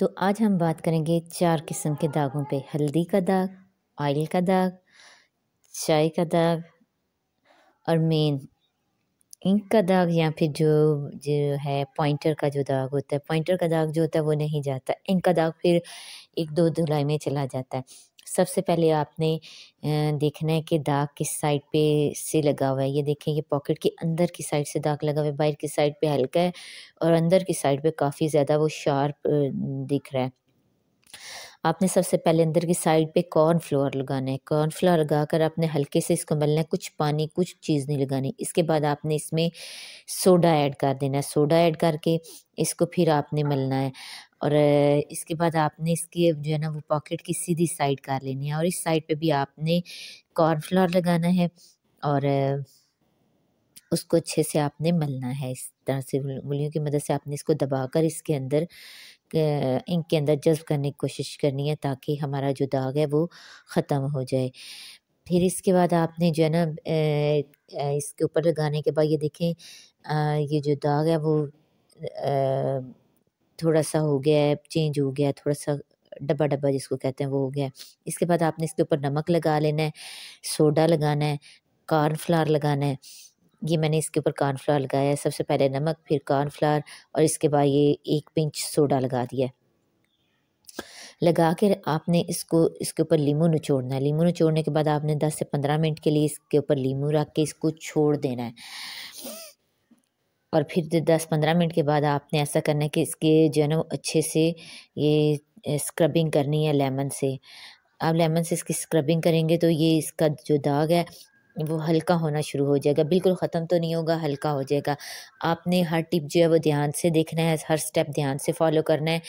तो आज हम बात करेंगे चार किस्म के दागों पे हल्दी का दाग ऑयल का दाग चाय का दाग और मेन इंक का दाग या फिर जो जो है पॉइंटर का जो दाग होता है पॉइंटर का दाग जो होता है वो नहीं जाता इंक का दाग फिर एक दो धुलाई में चला जाता है सबसे पहले आपने देखना है कि दाग किस साइड पे से लगा हुआ है ये देखें ये पॉकेट के अंदर की साइड से दाग लगा हुआ है बाहर की साइड पे हल्का है और अंदर की साइड पे काफ़ी ज़्यादा वो शार्प दिख रहा है आपने सबसे पहले अंदर की साइड पे कॉर्न फ्लोर लगाना है कॉर्न फ्लोर लगा कर आपने हल्के से इसको मलना है कुछ पानी कुछ चीज़ नहीं लगानी इसके बाद आपने इसमें सोडा ऐड कर देना है सोडा ऐड करके इसको फिर आपने मलना है और इसके बाद आपने इसकी जो है ना वो पॉकेट की सीधी साइड कर लेनी है और इस साइड पे भी आपने कॉर्नफ्लावर लगाना है और उसको अच्छे से आपने मलना है इस तरह से उंगलियों की मदद से आपने इसको दबाकर इसके अंदर इंक के अंदर जज्ब करने की कोशिश करनी है ताकि हमारा जो दाग है वो ख़त्म हो जाए फिर इसके बाद आपने जो है ना इसके ऊपर लगाने के बाद ये देखें ये जो दाग है वो थोड़ा सा हो गया है चेंज हो गया है थोड़ा सा डब्बा डब्बा जिसको कहते हैं वो हो गया है इसके बाद आपने इसके ऊपर नमक लगा लेना है सोडा लगाना है कॉर्नफ्लावर लगाना है ये मैंने इसके ऊपर कॉर्नफ्लावर लगाया है सबसे पहले नमक फिर कॉर्नफ्लावर और इसके बाद ये एक पिंच सोडा लगा दिया है लगा कर आपने इसको इसके ऊपर लीमू निचोड़ना है लीमू निचोड़ने के बाद आपने 10 से 15 मिनट के लिए इसके ऊपर लीमू रख के इसको छोड़ देना है और फिर दस पंद्रह मिनट के बाद आपने ऐसा करना है कि इसके जो है ना अच्छे से ये स्क्रबिंग करनी है लेमन से आप लेमन से इसकी स्क्रबिंग करेंगे तो ये इसका जो दाग है वो हल्का होना शुरू हो जाएगा बिल्कुल ख़त्म तो नहीं होगा हल्का हो जाएगा आपने हर टिप जो है वो ध्यान से देखना है हर स्टेप ध्यान से फॉलो करना है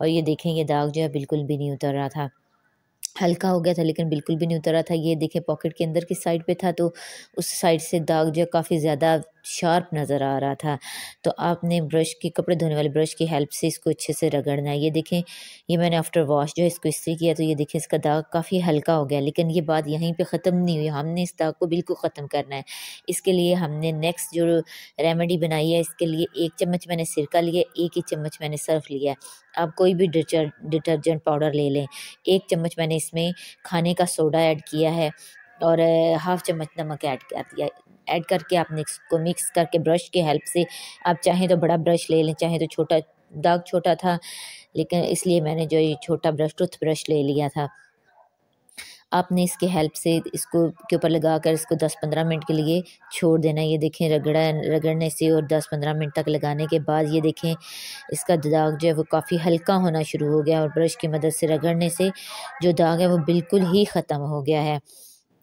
और ये देखें ये दाग जो है बिल्कुल भी नहीं उतर रहा था हल्का हो गया था लेकिन बिल्कुल भी नहीं उतरा था ये देखें पॉकेट के अंदर की साइड पे था तो उस साइड से दाग जो काफ़ी ज़्यादा शार्प नज़र आ रहा था तो आपने ब्रश की कपड़े धोने वाले ब्रश की हेल्प से इसको अच्छे से रगड़ना है ये देखें ये मैंने आफ्टर वॉश जो है इसको इसी किया तो ये देखें इसका दाग काफ़ी हल्का हो गया लेकिन ये बात यहीं पे ख़त्म नहीं हुई हमने इस दाग को बिल्कुल ख़त्म करना है इसके लिए हमने नेक्स्ट जो रेमेडी बनाई है इसके लिए एक चम्मच मैंने सिरका लिया एक ही चम्मच मैंने सर्फ लिया आप कोई भी डिटर्जेंट पाउडर ले लें एक चम्मच मैंने इसमें खाने का सोडा ऐड किया है और हाफ़ चम्मच नमक ऐड कर दिया ऐड करके आपने इसको मिक्स करके ब्रश के हेल्प से आप चाहें तो बड़ा ब्रश ले लें चाहें तो छोटा दाग छोटा था लेकिन इसलिए मैंने जो ये छोटा ब्रश टूथ ब्रश ले लिया था आपने इसके हेल्प से इसको के ऊपर लगा कर इसको दस पंद्रह मिनट के लिए छोड़ देना ये देखें रगड़ा रगड़ने से और दस पंद्रह मिनट तक लगाने के बाद ये देखें इसका दाग जो है वो काफ़ी हल्का होना शुरू हो गया और ब्रश की मदद से रगड़ने से जो दाग है वो बिल्कुल ही ख़त्म हो गया है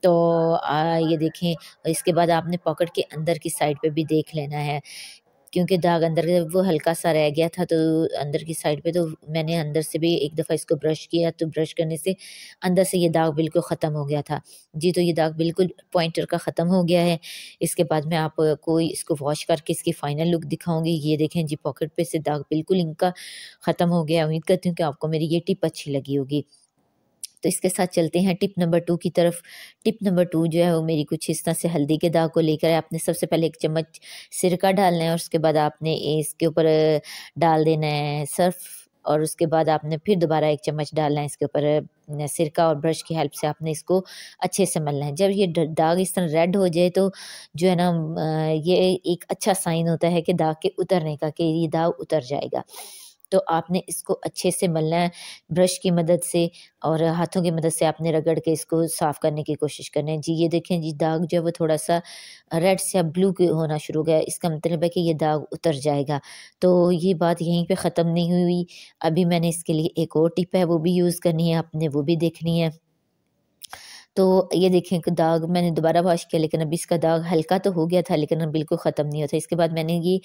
तो आ, ये देखें इसके बाद आपने पॉकेट के अंदर की साइड पे भी देख लेना है क्योंकि दाग अंदर वो हल्का सा रह गया था तो अंदर की साइड पे तो मैंने अंदर से भी एक दफ़ा इसको ब्रश किया तो ब्रश करने से अंदर से ये दाग बिल्कुल ख़त्म हो गया था जी तो ये दाग बिल्कुल पॉइंटर का ख़त्म हो गया है इसके बाद मैं आपको इसको वॉश करके इसकी फ़ाइनल लुक दिखाऊँगी ये देखें जी पॉकेट पे से दाग बिल्कुल इनका ख़त्म हो गया उम्मीद करती हूँ कि आपको मेरी ये टिप अच्छी लगी होगी तो इसके साथ चलते हैं टिप नंबर टू की तरफ टिप नंबर टू जो है वो मेरी कुछ इस तरह से हल्दी के दाग को लेकर आपने सबसे पहले एक चम्मच सिरका डालना है और उसके बाद आपने इसके ऊपर डाल देना है सर्फ और उसके बाद आपने फिर दोबारा एक चम्मच डालना है इसके ऊपर सिरका और ब्रश की हेल्प से आपने इसको अच्छे से मलना है जब ये दाग इस तरह रेड हो जाए तो जो है ना ये एक अच्छा साइन होता है कि दाग के उतरने का कि ये दाग उतर जाएगा तो आपने इसको अच्छे से मलना है ब्रश की मदद से और हाथों की मदद से आपने रगड़ के इसको साफ़ करने की कोशिश करना है जी ये देखें जी दाग जो है वो थोड़ा सा रेड से ब्लू होना शुरू हो गया इसका मतलब है कि ये दाग उतर जाएगा तो ये बात यहीं पे ख़त्म नहीं हुई अभी मैंने इसके लिए एक और टिप है वो भी यूज़ करनी है आपने वो भी देखनी है तो ये देखें कि दाग मैंने दोबारा वॉश किया लेकिन अब इसका दाग हल्का तो हो गया था लेकिन बिल्कुल ख़त्म नहीं होता इसके बाद मैंने ये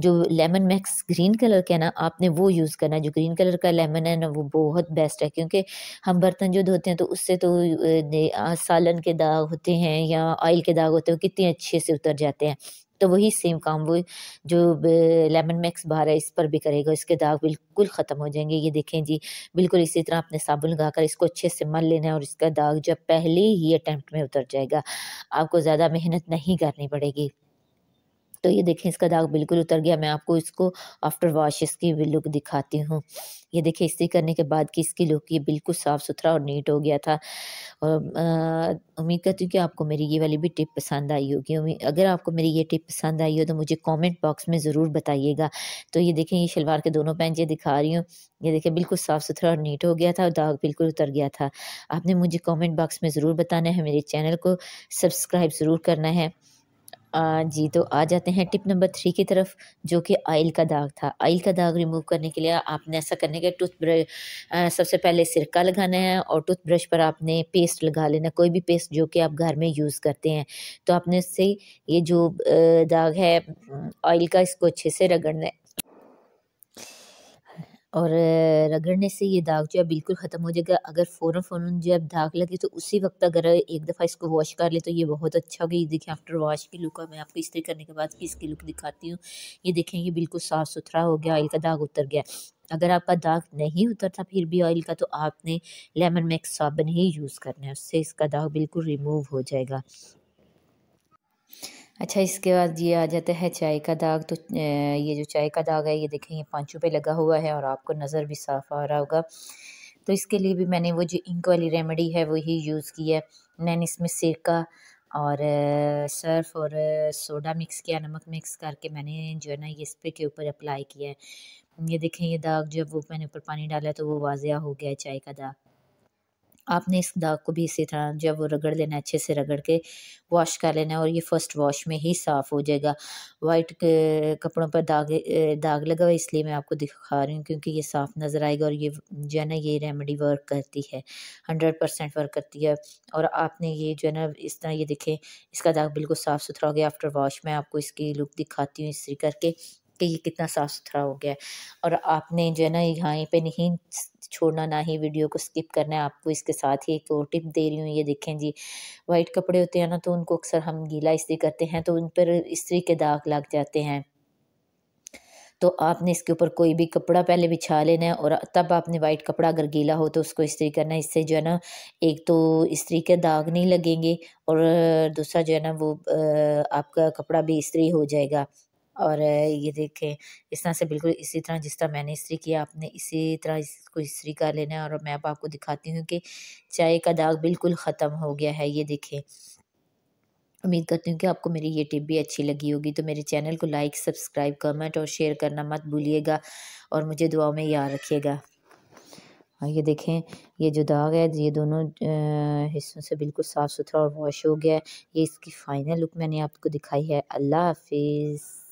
जो लेमन मैक्स ग्रीन कलर का है ना आपने वो यूज़ करना जो ग्रीन कलर का लेमन है ना वो बहुत बेस्ट है क्योंकि हम बर्तन जो धोते हैं तो उससे तो सालन के दाग होते हैं या ऑयल के दाग होते हैं कितने अच्छे से उतर जाते हैं तो वही सेम काम वो जो लेमन मिक्स बाहर है इस पर भी करेगा इसके दाग बिल्कुल ख़त्म हो जाएंगे ये देखें जी बिल्कुल इसी तरह आपने साबुन लगा कर इसको अच्छे से मल लेना है और इसका दाग जब पहले ही अटैम्प्ट में उतर जाएगा आपको ज़्यादा मेहनत नहीं करनी पड़ेगी तो ये देखें इसका दाग बिल्कुल उतर गया मैं आपको इसको आफ्टर वॉश इसकी लुक दिखाती हूँ ये देखें इस्त्री करने के बाद की इसकी लुक ये बिल्कुल साफ़ सुथरा और नीट हो गया था और उम्मीद करती हूँ कि आपको मेरी ये वाली भी टिप पसंद आई होगी अगर आपको मेरी ये टिप पसंद आई हो तो मुझे कॉमेंट बॉक्स में ज़रूर बताइएगा तो ये देखें ये शलवार के दोनों पैंचे दिखा रही हूँ ये देखें बिल्कुल साफ़ सुथरा और नीट हो गया था और दाग बिल्कुल उतर गया था आपने मुझे कॉमेंट बॉक्स में ज़रूर बताना है मेरे चैनल को सब्सक्राइब ज़रूर करना है जी तो आ जाते हैं टिप नंबर थ्री की तरफ जो कि आयल का दाग था आयल का दाग रिमूव करने के लिए आपने ऐसा करने के टूथ ब्रश सबसे पहले सिरका लगाना है और टूथ ब्रश पर आपने पेस्ट लगा लेना कोई भी पेस्ट जो कि आप घर में यूज़ करते हैं तो आपने उससे ये जो दाग है ऑयल का इसको अच्छे से रगड़ना है और रगड़ने से ये दाग जो है बिल्कुल ख़त्म हो जाएगा अगर फ़ौर फ़ौर अब दाग लगे तो उसी वक्त अगर एक दफ़ा इसको वॉश कर ले तो ये बहुत अच्छा होगा ये देखें आफ्टर वॉश की लुक और मैं आपको इस्तरी करने के बाद की इसकी लुक दिखाती हूँ ये देखें ये बिल्कुल साफ़ सुथरा हो गया ऑयल का दाग उतर गया अगर आपका दाग नहीं उतरता फिर भी ऑयल का तो आपने लेमन मैक्स साबन ही यूज़ करना है उससे इसका दाग बिल्कुल रिमूव हो जाएगा अच्छा इसके बाद ये आ जाता है चाय का दाग तो ये जो चाय का दाग है ये देखें ये पाँचों पे लगा हुआ है और आपको नज़र भी साफ आ रहा होगा तो इसके लिए भी मैंने वो जो इंक वाली रेमेडी है वही यूज़ की है मैंने इसमें सिरका और सर्फ और सोडा मिक्स किया नमक मिक्स करके मैंने जो है ना ये स्प्रे के ऊपर अप्लाई किया है ये देखें ये दाग जब वो मैंने ऊपर पानी डाला तो वो वाजिया हो गया है चाय का दाग आपने इस दाग को भी इसी तरह जब वो रगड़ लेना अच्छे से रगड़ के वॉश कर लेना और ये फर्स्ट वॉश में ही साफ़ हो जाएगा वाइट कपड़ों पर दाग दाग लगा हुआ इसलिए मैं आपको दिखा रही हूँ क्योंकि ये साफ़ नज़र आएगा और ये जो है ना ये रेमेडी वर्क करती है हंड्रेड परसेंट वर्क करती है और आपने ये जो है ना इस तरह ये देखें इसका दाग बिल्कुल साफ़ सुथरा हो गया आफ्टर वॉश मैं आपको इसकी लुक दिखाती हूँ इसी करके कि ये कितना साफ़ सुथरा हो गया है और आपने जो है ना यहाँ पे नहीं छोड़ना ना ही वीडियो को स्किप करना है आपको इसके साथ ही एक और टिप दे रही हूँ ये देखें जी वाइट कपड़े होते हैं ना तो उनको अक्सर हम गीला इस्त्री करते हैं तो उन पर इस्त्री के दाग लग जाते हैं तो आपने इसके ऊपर कोई भी कपड़ा पहले बिछा लेना है और तब आपने वाइट कपड़ा अगर गीला हो तो उसको इस्त्री करना है इससे जो है ना एक तो इस्त्री के दाग नहीं लगेंगे और दूसरा जो है ना वो आपका कपड़ा भी इस्त्री हो जाएगा और ये देखें इस तरह से बिल्कुल इसी तरह जिस तरह मैंने इस्त्री किया आपने इसी तरह इसको इस्त्री कर लेना है और मैं अब आपको दिखाती हूँ कि चाय का दाग बिल्कुल ख़त्म हो गया है ये देखें उम्मीद करती हूँ कि आपको मेरी ये टिप भी अच्छी लगी होगी तो मेरे चैनल को लाइक सब्सक्राइब कमेंट और शेयर करना मत भूलिएगा और मुझे दुआ में याद रखिएगा हाँ, ये देखें ये जो दाग है ये दोनों हिस्सों से बिल्कुल साफ़ सुथरा और वॉश हो गया है ये इसकी फ़ाइनल लुक मैंने आपको दिखाई है अल्लाह हाफिज़